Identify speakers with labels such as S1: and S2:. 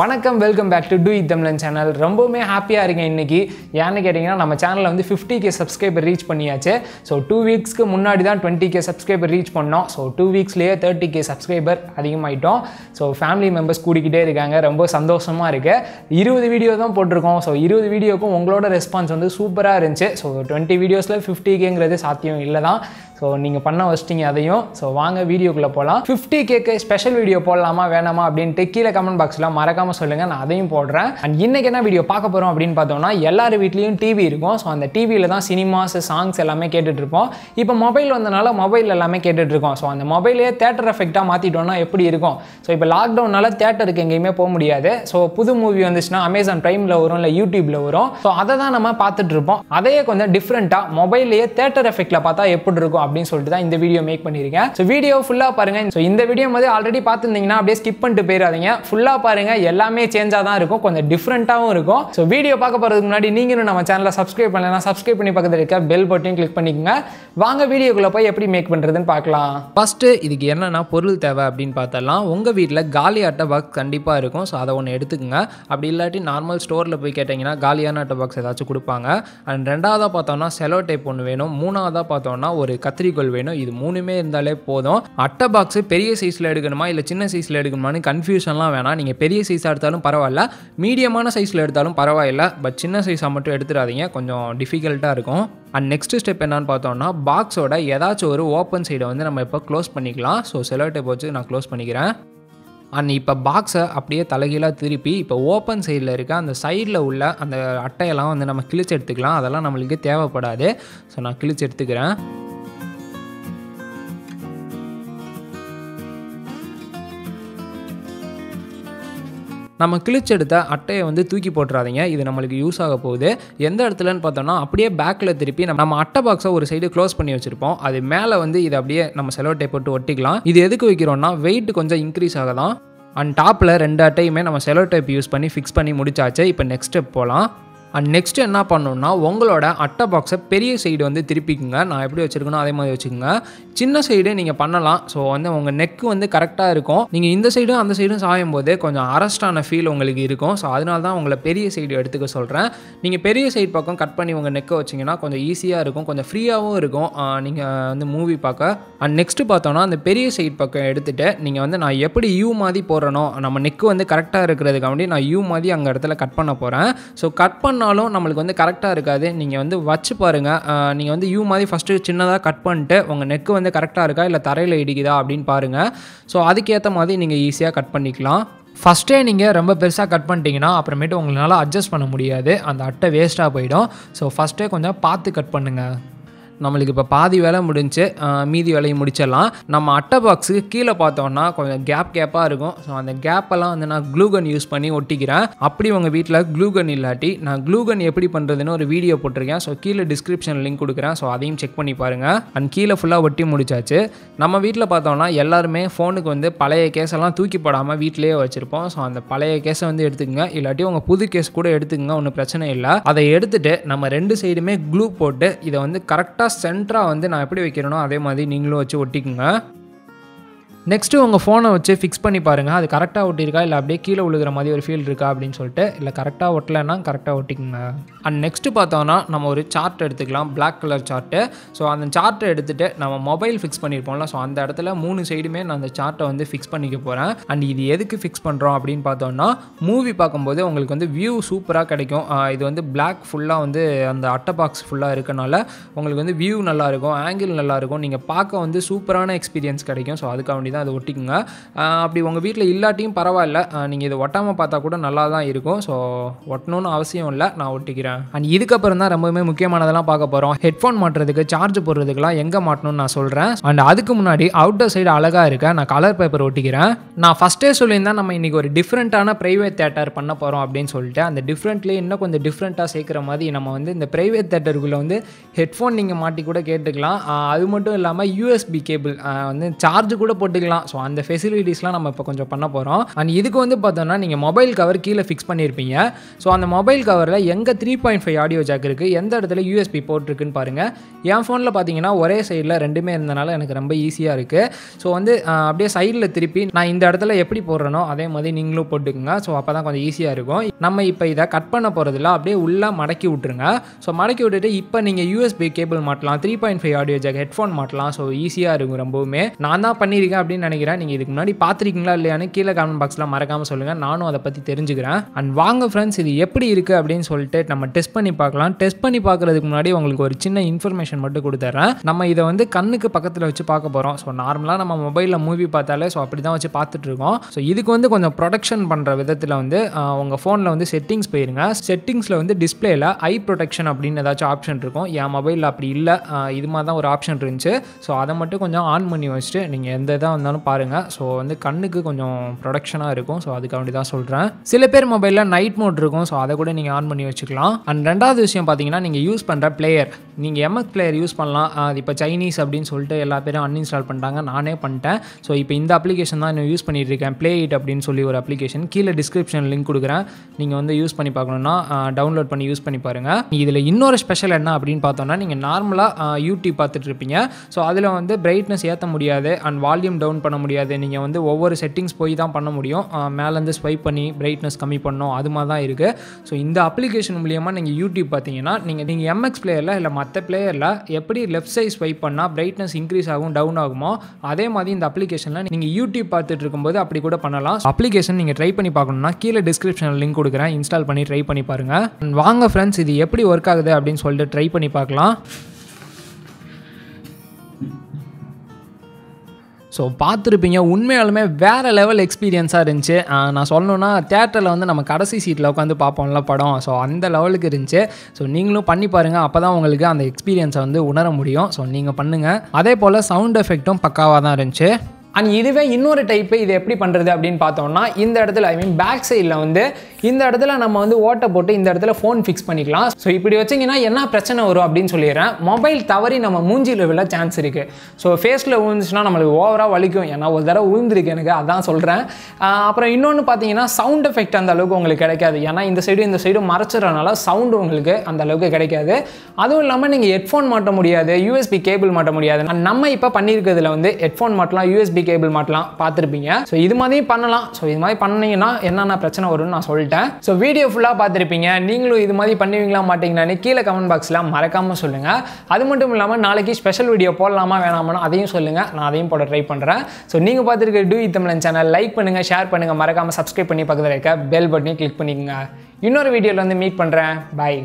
S1: வணக்கம் welcome back to to இ Tamizhan channel ரொம்பவுமே ஹாப்பியாக இருக்கேன் இன்றைக்கி ஏன்னு கேட்டிங்கன்னா நம்ம சேனலில் வந்து ஃபிஃப்டி கே சப்ஸ்கிரைபர் ரீச் பண்ணியாச்சு ஸோ டூ வீக்ஸ்க்கு முன்னாடி தான் டுவெண்ட்டி கே சப்ஸ்கிரைபர் ரீச் பண்ணோம் ஸோ டூ வீக்ஸ்லேயே தேர்ட்டி கே சப்ஸ்கிரைபர் அதிகமாகிட்டோம் ஸோ ஃபேமிலி மெம்பர்ஸ் கூடிக்கிட்டே இருக்காங்க ரொம்ப சந்தோஷமாக இருக்குது இருபது வீடியோ தான் போட்டிருக்கோம் ஸோ இருபது வீடியோக்கும் உங்களோட ரெஸ்பான்ஸ் வந்து சூப்பராக இருந்துச்சு ஸோ டுவெண்ட்டி வீடியோஸில் ஃபிஃப்டி கேங்கிறது சாத்தியம் இல்லை தான் ஸோ நீங்கள் பண்ண வச்சிட்டிங்க அதையும் ஸோ வாங்க வீடியோக்குள்ளே போகலாம் ஃபிஃப்டி கேக்கு ஸ்பெஷல் வீடியோ போடலாமா வேணாமா அப்படின்ட்டு கீழே கமெண்ட் பாக்ஸில் மறக்காமல் சொல்லுங்கள் நான் அதையும் போடுறேன் அண்ட் இன்றைக்கி என்ன வீடியோ பார்க்க போகிறோம் அப்படின்னு பார்த்தோம்னா எல்லார் வீட்லேயும் டிவி இருக்கும் ஸோ அந்த டிவியில் தான் சினிமாஸ் சாங்ஸ் எல்லாமே கேட்டுட்ருப்போம் இப்போ மொபைல் வந்தனால மொபைல் எல்லாமே கேட்டுட்ருக்கோம் ஸோ அந்த மொபைலே தேட்டர் எஃபெக்டாக மாற்றிட்டோம்னா எப்படி இருக்கும் ஸோ இப்போ லாக்டவுனால தேட்டருக்கு எங்கேயுமே போக முடியாது ஸோ புது மூவி வந்துச்சுன்னா அமேசான் ப்ரைமில் வரும் இல்லை யூடியூப்பில் வரும் ஸோ அதை தான் நம்ம பார்த்துட்ருப்போம் அதையே கொஞ்சம் டிஃப்ரெண்ட்டாக மொபைல்லையே தேட்டர் எஃபெக்டில் பார்த்தா எப்படி இருக்கும் அப்படின்னு சொல்லிட்டு தான் இந்த வீடியோ மேக் பண்ணியிருக்கேன் ஸோ வீடியோ ஃபுல்லாக பாருங்கள் ஸோ இந்த வீடியோ வந்து ஆல்ரெடி பார்த்துருந்தீங்கன்னா அப்படியே ஸ்கிப் பண்ணிட்டு போயிடாதீங்க ஃபுல்லாக பாருங்கள் எல்லாமே சேஞ்சாக தான் இருக்கும் கொஞ்சம் டிஃப்ரெண்ட்டாகவும் இருக்கும் ஸோ வீடியோ பார்க்க போகிறதுக்கு முன்னாடி நீங்களும் நம்ம சேனலை சப்ஸ்கிரைப் பண்ணலன்னா சப்ஸ்கிரைப் பண்ணி பக்கத்தில் இருக்க பெல் பட்டனையும் கிளிக் பண்ணிக்கோங்க வாங்க வீடியோக்குள்ளே போய் எப்படி மேக் பண்ணுறதுன்னு பார்க்கலாம் ஃபஸ்ட்டு இதுக்கு என்னென்னா பொருள் தேவை அப்படின்னு பார்த்தலாம் உங்கள் வீட்டில் காலி அட்டை பாக்ஸ் கண்டிப்பாக இருக்கும் ஸோ அதை ஒன்று எடுத்துக்கோங்க அப்படி இல்லாட்டி நார்மல் ஸ்டோரில் போய் கேட்டிங்கன்னா காலியான அட்டை பாக்ஸ் ஏதாச்சும் கொடுப்பாங்க அண்ட் ரெண்டாவதாக பார்த்தோன்னா செலோ டைப் ஒன்று வேணும் மூணாவதாக பார்த்தோன்னா ஒரு கத் கத்திரிக்கோள் வேணும் இது மூணுமே இருந்தாலே போதும் அட்டை பாக்ஸு பெரிய சைஸில் எடுக்கணுமா இல்லை சின்ன சைஸில் எடுக்கணுமான்னு கன்ஃபியூஷன்லாம் வேணாம் நீங்கள் பெரிய சைஸாக எடுத்தாலும் பரவாயில்ல மீடியமான சைஸில் எடுத்தாலும் பரவாயில்ல பட் சின்ன சைஸாக மட்டும் எடுத்துடாதீங்க கொஞ்சம் டிஃபிகல்ட்டாக இருக்கும் அண்ட் நெக்ஸ்ட் ஸ்டெப் என்னன்னு பார்த்தோம்னா பாக்ஸோட ஏதாச்சும் ஒரு ஓப்பன் சைடை வந்து நம்ம இப்போ க்ளோஸ் பண்ணிக்கலாம் ஸோ செலோ போச்சு வச்சு நான் க்ளோஸ் பண்ணிக்கிறேன் அண்ட் இப்போ பாக்ஸை அப்படியே தலைகீழாக திருப்பி இப்போ ஓப்பன் சைடில் இருக்க அந்த சைடில் உள்ள அந்த அட்டையெல்லாம் வந்து நம்ம கிழிச்சு எடுத்துக்கலாம் அதெல்லாம் நம்மளுக்கு தேவைப்படாது ஸோ நான் கிழிச்சு எடுத்துக்கிறேன் நம்ம கிழிச்செடுத்த அட்டையை வந்து தூக்கி போட்டுறாதீங்க இது நம்மளுக்கு யூஸ் ஆக போகுது எந்த இடத்துலன்னு பார்த்தோம்னா அப்படியே பேக்கில் திருப்பி நம்ம நம்ம அட்டை பாக்ஸை ஒரு சைடு க்ளோஸ் பண்ணி வச்சிருப்போம் அது மேலே வந்து இது அப்படியே நம்ம செலவட்டை போட்டு ஒட்டிக்கலாம் இது எதுக்கு வைக்கிறோம்னா வெயிட் கொஞ்சம் இன்க்ரீஸ் ஆகலாம் அண்ட் டாப்பில் ரெண்டு அட்டையுமே நம்ம செலோ டைப் யூஸ் பண்ணி ஃபிக்ஸ் பண்ணி முடிச்சாச்சு இப்போ நெக்ஸ்ட் ஸ்டெப் போகலாம் அண்ட் நெக்ஸ்ட் என்ன பண்ணணும்னா உங்களோட அட்டை பாக்ஸை பெரிய சைடு வந்து திருப்பிக்குங்க நான் எப்படி வச்சுருக்கேனோ அதே மாதிரி வச்சுக்கோங்க சின்ன சைடு நீங்கள் பண்ணலாம் ஸோ வந்து உங்கள் நெக்கு வந்து கரெக்டாக இருக்கும் நீங்கள் இந்த சைடும் அந்த சைடும் சாயும் போது கொஞ்சம் அரஸ்டான ஃபீல் உங்களுக்கு இருக்கும் ஸோ அதனால தான் உங்களை பெரிய சைடு எடுத்துக்க சொல்கிறேன் நீங்கள் பெரிய சைடு பக்கம் கட் பண்ணி உங்கள் நெக்கை வச்சிங்கன்னா கொஞ்சம் ஈஸியாக இருக்கும் கொஞ்சம் ஃப்ரீயாகவும் இருக்கும் நீங்கள் வந்து மூவி பார்க்க அண்ட் நெக்ஸ்ட்டு பார்த்தோன்னா அந்த பெரிய சைடு பக்கம் எடுத்துகிட்டு நீங்கள் வந்து நான் எப்படி யூ மாதிரி போடுறனோ நம்ம நெக்கு வந்து கரெக்டாக இருக்கிறதுக்காக நான் யூ மாதிரி அங்கே இடத்துல கட் பண்ண போகிறேன் ஸோ கட் பண்ண பண்ணாலும் நம்மளுக்கு வந்து கரெக்டாக இருக்காது நீங்கள் வந்து வச்சு பாருங்கள் நீங்கள் வந்து யூ மாதிரி ஃபஸ்ட்டு சின்னதாக கட் பண்ணிட்டு உங்கள் நெக்கு வந்து கரெக்டாக இருக்கா இல்லை தரையில் இடிக்குதா அப்படின்னு பாருங்கள் ஸோ அதுக்கேற்ற மாதிரி நீங்கள் ஈஸியாக கட் பண்ணிக்கலாம் ஃபஸ்ட்டே நீங்கள் ரொம்ப பெருசாக கட் பண்ணிட்டீங்கன்னா அப்புறமேட்டு உங்களால் அட்ஜஸ்ட் பண்ண முடியாது அந்த அட்டை வேஸ்ட்டாக போயிடும் ஸோ ஃபஸ்ட்டே கொஞ்சம் பார்த்து கட் பண்ணுங்கள் நம்மளுக்கு இப்போ பாதி வேலை முடிஞ்சு மீதி வேலையை முடிச்சிடலாம் நம்ம அட்டை பாக்ஸுக்கு கீழே பார்த்தோம்னா கொஞ்சம் கேப் கேப்பாக இருக்கும் ஸோ அந்த கேப்பெல்லாம் வந்து நான் க்ளூகன் யூஸ் பண்ணி ஒட்டிக்கிறேன் அப்படி உங்கள் வீட்டில் க்ளூகன் இல்லாட்டி நான் க்ளூகன் எப்படி பண்ணுறதுன்னு ஒரு வீடியோ போட்டிருக்கேன் ஸோ கீழே டிஸ்கிரிப்ஷன் லிங்க் கொடுக்குறேன் ஸோ அதையும் செக் பண்ணி பாருங்கள் அண்ட் கீழே ஃபுல்லாக ஒட்டி முடிச்சாச்சு நம்ம வீட்டில் பார்த்தோம்னா எல்லாருமே ஃபோனுக்கு வந்து பழைய கேஸெல்லாம் தூக்கி போடாமல் வீட்டிலேயே வச்சுருப்போம் ஸோ அந்த பழைய கேஸை வந்து எடுத்துக்கோங்க இல்லாட்டி உங்கள் புது கேஸ் கூட எடுத்துக்கோங்க ஒன்றும் பிரச்சனை இல்லை அதை எடுத்துகிட்டு நம்ம ரெண்டு சைடுமே க்ளூ போட்டு இதை வந்து கரெக்டாக கரெக்டாக சென்டராக வந்து நான் எப்படி வைக்கிறேனோ அதே மாதிரி நீங்களும் வச்சு ஒட்டிக்குங்க நெக்ஸ்ட்டு உங்கள் ஃபோனை வச்சு ஃபிக்ஸ் பண்ணி பாருங்கள் அது கரெக்டாக ஒட்டியிருக்கா இல்லை அப்படியே கீழே விழுகிற மாதிரி ஒரு ஃபீல் இருக்கா அப்படின்னு சொல்லிட்டு இல்லை கரெக்டாக ஒட்டலைன்னா கரெக்டாக ஒட்டிக்கோங்க அண்ட் நெக்ஸ்ட்டு பார்த்தோன்னா நம்ம ஒரு சார்ட் எடுத்துக்கலாம் பிளாக் கலர் சார்ட்டு ஸோ அந்த சார்ட்டை எடுத்துகிட்டு நம்ம மொபைல் ஃபிக்ஸ் பண்ணியிருப்போம்ல ஸோ அந்த இடத்துல மூணு சைடுமே நான் அந்த சார்ட்டை வந்து ஃபிக்ஸ் பண்ணிக்க போகிறேன் அண்ட் இது எதுக்கு ஃபிக்ஸ் பண்ணுறோம் அப்படின்னு பார்த்தோன்னா மூவி பார்க்கும்போது உங்களுக்கு வந்து வியூ சூப்பராக கிடைக்கும் இது வந்து பிளாக் ஃபுல்லாக வந்து அந்த அட்டை பாக்ஸ் ஃபுல்லாக இருக்கனால உங்களுக்கு வந்து வியூ நல்லாயிருக்கும் ஆங்கிள் நல்லாயிருக்கும் நீங்கள் பார்க்க வந்து சூப்பரான எக்ஸ்பீரியன்ஸ் கிடைக்கும் ஸோ அதுக்காக தான் அதை ஒட்டிக்குங்க அப்படி உங்கள் வீட்டில் இல்லாட்டியும் பரவாயில்ல நீங்கள் இதை ஒட்டாமல் பார்த்தா கூட நல்லா தான் இருக்கும் ஸோ ஒட்டணும்னு அவசியம் இல்லை நான் ஒட்டிக்கிறேன் அண்ட் இதுக்கப்புறம் தான் ரொம்பவுமே முக்கியமானதெல்லாம் பார்க்க போகிறோம் ஹெட்ஃபோன் மாட்டுறதுக்கு சார்ஜ் போடுறதுக்குலாம் எங்கே மாட்டணும்னு நான் சொல்கிறேன் அண்ட் அதுக்கு முன்னாடி அவுட்டர் சைடு அழகாக இருக்க நான் கலர் பேப்பர் ஒட்டிக்கிறேன் நான் ஃபஸ்ட்டே சொல்லியிருந்தேன் நம்ம இன்றைக்கி ஒரு டிஃப்ரெண்ட்டான ப்ரைவேட் தேட்டர் பண்ண போகிறோம் அப்படின்னு சொல்லிட்டு அந்த டிஃப்ரெண்ட்லேயே இன்னும் கொஞ்சம் டிஃப்ரெண்ட்டாக சேர்க்குற மாதிரி நம்ம வந்து இந்த ப்ரைவேட் தேட்டருக்குள்ளே வந்து ஹெட்ஃபோன் நீங்கள் மாட்டி கூட கேட்டுக்கலாம் அது மட்டும் இல்லாமல் யூஎஸ்பி கேபிள் வந்து சார்ஜ் கூட போட்டுக்கலாம் எடுத்துக்கலாம் ஸோ அந்த ஃபெசிலிட்டிஸ்லாம் நம்ம இப்போ கொஞ்சம் பண்ண போகிறோம் அண்ட் இதுக்கு வந்து பார்த்தோம்னா நீங்கள் மொபைல் கவர் கீழே ஃபிக்ஸ் பண்ணியிருப்பீங்க ஸோ அந்த மொபைல் கவரில் எங்கே three point five audio jack இருக்குது எந்த இடத்துல யூஎஸ்பி போட்டிருக்குன்னு பாருங்கள் என் ஃபோனில் பார்த்தீங்கன்னா ஒரே சைடில் ரெண்டுமே இருந்தனால எனக்கு ரொம்ப ஈஸியாக இருக்குது ஸோ வந்து அப்படியே சைடில் திருப்பி நான் இந்த இடத்துல எப்படி போடுறனோ அதே மாதிரி நீங்களும் போட்டுக்குங்க ஸோ அப்போ தான் கொஞ்சம் ஈஸியாக இருக்கும் நம்ம இப்போ இதை கட் பண்ண போகிறதில்ல அப்படியே உள்ளே மடக்கி விட்ருங்க ஸோ மடக்கி விட்டுட்டு இப்போ நீங்கள் யூஎஸ்பி கேபிள் மாட்டலாம் three point five audio jack headphone மாட்டலாம் ஸோ ஈஸியாக இருக்கும் ரொம்பவுமே நான் தான் பண்ணியிருக்கேன் அப்படின்னு நினைக்கிறேன் நீங்கள் இதுக்கு முன்னாடி பார்த்துருக்கீங்களா இல்லையான்னு கீழே கமெண்ட் பாக்ஸில் மறக்காமல் சொல்லுங்கள் நானும் அதை பற்றி தெரிஞ்சுக்கிறேன் அண்ட் வாங்க ஃப்ரெண்ட்ஸ் இது எப்படி இருக்குது அப்படின்னு சொல்லிட்டு நம்ம டெஸ்ட் பண்ணி பார்க்கலாம் டெஸ்ட் பண்ணி பார்க்குறதுக்கு முன்னாடி உங்களுக்கு ஒரு சின்ன இன்ஃபர்மேஷன் மட்டும் கொடுத்துட்றேன் நம்ம இதை வந்து கண்ணுக்கு பக்கத்தில் வச்சு பார்க்க போகிறோம் ஸோ நார்மலாக நம்ம மொபைலில் மூவி பார்த்தாலே ஸோ அப்படி தான் வச்சு பார்த்துட்ருக்கோம் ஸோ இதுக்கு வந்து கொஞ்சம் ப்ரொடெக்ஷன் பண்ணுற விதத்தில் வந்து உங்கள் ஃபோனில் வந்து செட்டிங்ஸ் போயிருங்க செட்டிங்ஸில் வந்து டிஸ்பிளேயில் ஐ ப்ரொடெக்ஷன் அப்படின்னு ஏதாச்சும் ஆப்ஷன் இருக்கும் என் மொபைலில் அப்படி இல்லை இது மாதிரி தான் ஒரு ஆப்ஷன் இருந்துச்சு ஸோ அதை மட்டும் கொஞ்சம் ஆன் பண்ணி வச்சுட்டு நீங்கள் எந்த தான் இருந்தாலும் பாருங்கள் ஸோ வந்து கண்ணுக்கு கொஞ்சம் ப்ரொடக்ஷனாக இருக்கும் ஸோ அதுக்காண்டி தான் சொல்கிறேன் சில பேர் மொபைலில் நைட் மோட் இருக்கும் ஸோ அதை கூட நீங்கள் ஆன் பண்ணி வச்சுக்கலாம் அண்ட் ரெண்டாவது விஷயம் பார்த்தீங்கன்னா நீங்கள் யூஸ் பண்ணுற பிளேயர் நீங்கள் எம்எஸ் பிளேயர் யூஸ் பண்ணலாம் அது இப்போ சைனீஸ் அப்படின்னு சொல்லிட்டு எல்லா பேரும் அன்இன்ஸ்டால் பண்ணிட்டாங்க நானே பண்ணிட்டேன் ஸோ இப்போ இந்த அப்ளிகேஷன் தான் நான் யூஸ் பண்ணிகிட்டு இருக்கேன் ப்ளே இட் அப்படின்னு சொல்லி ஒரு அப்ளிகேஷன் கீழே டிஸ்கிரிப்ஷன் லிங்க் கொடுக்குறேன் நீங்கள் வந்து யூஸ் பண்ணி பார்க்கணுன்னா டவுன்லோட் பண்ணி யூஸ் பண்ணி பாருங்கள் இதில் இன்னொரு ஸ்பெஷல் என்ன அப்படின்னு பார்த்தோம்னா நீங்கள் நார்மலாக யூடியூப் பார்த்துட்டு இருப்பீங்க ஸோ அதில் வந்து பிரைட்னஸ் ஏற்ற முடியாது அண்ட் வால்யூம் டவுன் டவுன் பண்ண முடியாது நீங்கள் வந்து ஒவ்வொரு செட்டிங்ஸ் போய் தான் பண்ண முடியும் மேலேருந்து ஸ்வைப் பண்ணி பிரைட்னஸ் கம்மி பண்ணோம் அது மாதிரி தான் இருக்குது ஸோ இந்த அப்ளிகேஷன் மூலியமாக நீங்கள் யூடியூப் பார்த்தீங்கன்னா நீங்கள் நீங்கள் எம்எக்ஸ் பிளேயரில் இல்லை மற்ற பிளேயரில் எப்படி லெஃப்ட் சைட் ஸ்வைப் பண்ணால் பிரைட்னஸ் இன்க்ரீஸ் ஆகும் டவுன் ஆகுமோ அதே மாதிரி இந்த அப்ளிகேஷனில் நீங்கள் யூடியூப் பார்த்துட்டு இருக்கும்போது அப்படி கூட பண்ணலாம் அப்ளிகேஷன் நீங்கள் ட்ரை பண்ணி பார்க்கணும்னா கீழே டிஸ்கிரிப்ஷனில் லிங்க் கொடுக்குறேன் இன்ஸ்டால் பண்ணி ட்ரை பண்ணி பாருங்கள் வாங்க ஃப்ரெண்ட்ஸ் இது எப்படி ஒர்க் ஆகுது அப்படின்னு சொல்லிட்டு ட்ரை பண்ணி பார்க்கலாம் ஸோ பார்த்துருப்பீங்க உண்மையாலுமே வேறு லெவல் எக்ஸ்பீரியன்ஸாக இருந்துச்சு நான் சொல்லணுன்னா தேட்டரில் வந்து நம்ம கடைசி சீட்டில் உட்காந்து பார்ப்போம்ல படம் ஸோ அந்த லெவலுக்கு இருந்துச்சு ஸோ நீங்களும் பண்ணி பாருங்கள் அப்போ தான் உங்களுக்கு அந்த எக்ஸ்பீரியன்ஸை வந்து உணர முடியும் ஸோ நீங்கள் பண்ணுங்கள் அதே போல் சவுண்ட் எஃபெக்ட்டும் பக்காவாக தான் இருந்துச்சு அண்ட் இதுவே இன்னொரு டைப்பு இது எப்படி பண்ணுறது அப்படின்னு பார்த்தோம்னா இந்த இடத்துல ஐ மீன் பேக் சைடில் வந்து இந்த இடத்துல நம்ம வந்து ஓட்டை போட்டு இந்த இடத்துல ஃபோன் ஃபிக்ஸ் பண்ணிக்கலாம் ஸோ இப்படி வச்சிங்கன்னா என்ன பிரச்சனை வரும் அப்படின்னு சொல்லிடுறேன் மொபைல் தவறி நம்ம மூஞ்சியில் விழ சான்ஸ் இருக்குது ஸோ ஃபேஸில் விழுந்துச்சுன்னா நம்மளுக்கு ஓவராக வலிக்கும் ஏன்னா ஒரு தடவை விழுந்துருக்கு எனக்கு அதான் சொல்கிறேன் அப்புறம் இன்னொன்று பார்த்தீங்கன்னா சவுண்ட் எஃபெக்ட் அந்த அளவுக்கு உங்களுக்கு கிடைக்காது ஏன்னா இந்த சைடும் இந்த சைடும் மறைச்சிடறனால சவுண்டு உங்களுக்கு அந்த அளவுக்கு கிடைக்காது அதுவும் இல்லாமல் நீங்கள் ஹெட்ஃபோன் மாட்ட முடியாது யூஎஸ்பி கேபிள் மாட்ட முடியாது நம்ம இப்போ பண்ணியிருக்கிறதுல வந்து ஹெட்ஃபோன் மாட்டலாம் யூஎஸ்பி கேபிள் மாட்டலாம் பார்த்துருப்பீங்க ஸோ இது மாதிரி பண்ணலாம் ஸோ இது மாதிரி பண்ணீங்கன்னா என்னென்ன பிரச்சனை வரும்னு நான் சொல்லிட்டேன் ஸோ வீடியோ ஃபுல்லாக பார்த்துருப்பீங்க நீங்களும் இது மாதிரி பண்ணுவீங்களா மாட்டீங்களான்னு கீழே கமெண்ட் பாக்ஸில் மறக்காமல் சொல்லுங்கள் அது மட்டும் இல்லாமல் நாளைக்கு ஸ்பெஷல் வீடியோ போடலாமா வேணாமான்னு அதையும் சொல்லுங்கள் நான் அதையும் போட ட்ரை பண்ணுறேன் ஸோ நீங்கள் பார்த்துருக்க டூ தமிழன் சேனல் லைக் பண்ணுங்கள் ஷேர் பண்ணுங்கள் மறக்காமல் சப்ஸ்கிரைப் பண்ணி பக்கத்தில் இருக்க பெல் பட்டனையும் கிளிக் பண்ணிக்கோங்க இன்னொரு வீடியோவில் வந்து மீட் பண்ணுறேன் பாய்